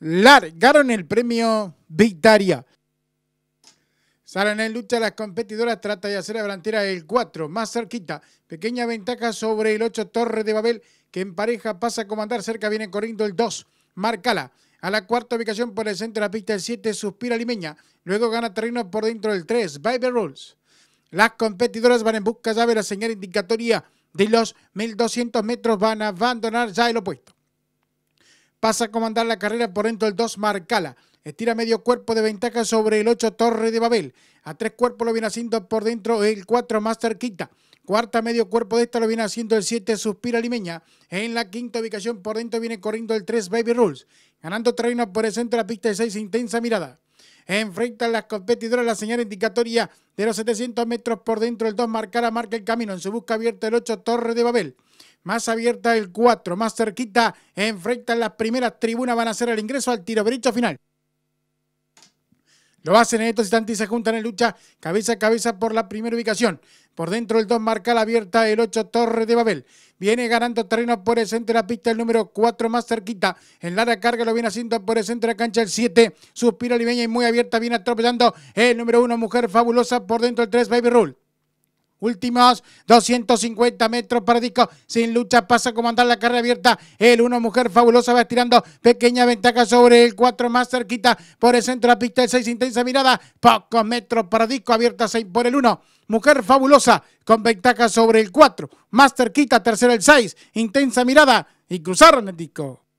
largaron el premio Victoria. Salen en lucha las competidoras, trata de hacer la delantera el 4, más cerquita. Pequeña ventaja sobre el 8, Torre de Babel, que en pareja pasa a comandar, cerca viene corriendo el 2, Marcala. A la cuarta ubicación por el centro de la pista el 7, Suspira Limeña. Luego gana terreno por dentro del 3, Bible Rules. Las competidoras van en busca ya de la señal indicatoria de los 1200 metros. Van a abandonar ya el opuesto. Pasa a comandar la carrera por dentro el 2 Marcala. Estira medio cuerpo de ventaja sobre el 8 Torre de Babel. A tres cuerpos lo viene haciendo por dentro el 4 Master Quita. Cuarta medio cuerpo de esta lo viene haciendo el 7 Suspira Limeña. En la quinta ubicación por dentro viene corriendo el 3 Baby Rules. Ganando terreno por el centro de la pista de 6 Intensa Mirada. Enfrenta a las competidoras la señal indicatoria de los 700 metros por dentro. El 2 Marcala. marca el camino. En su busca abierta el 8 Torre de Babel. Más abierta el 4, más cerquita, enfrentan las primeras tribunas, van a hacer el ingreso al tiro derecho final. Lo hacen en estos instantes y se juntan en lucha cabeza a cabeza por la primera ubicación. Por dentro el 2 marca la abierta el 8 Torre de Babel. Viene ganando terreno por el centro de la pista el número 4 más cerquita. En la carga lo viene haciendo por el centro de la cancha el 7. Suspira Limeña y muy abierta viene atropellando el número 1 Mujer Fabulosa por dentro el 3 Baby Rule. Últimos 250 metros para disco. Sin lucha pasa a comandar la carrera abierta. El 1 Mujer Fabulosa va estirando pequeña ventaja sobre el 4 más cerquita por el centro de la pista. El 6 Intensa Mirada. Pocos metros para disco abierta 6 por el 1. Mujer Fabulosa con ventaja sobre el 4. Más cerquita tercero el 6. Intensa Mirada y cruzaron el disco.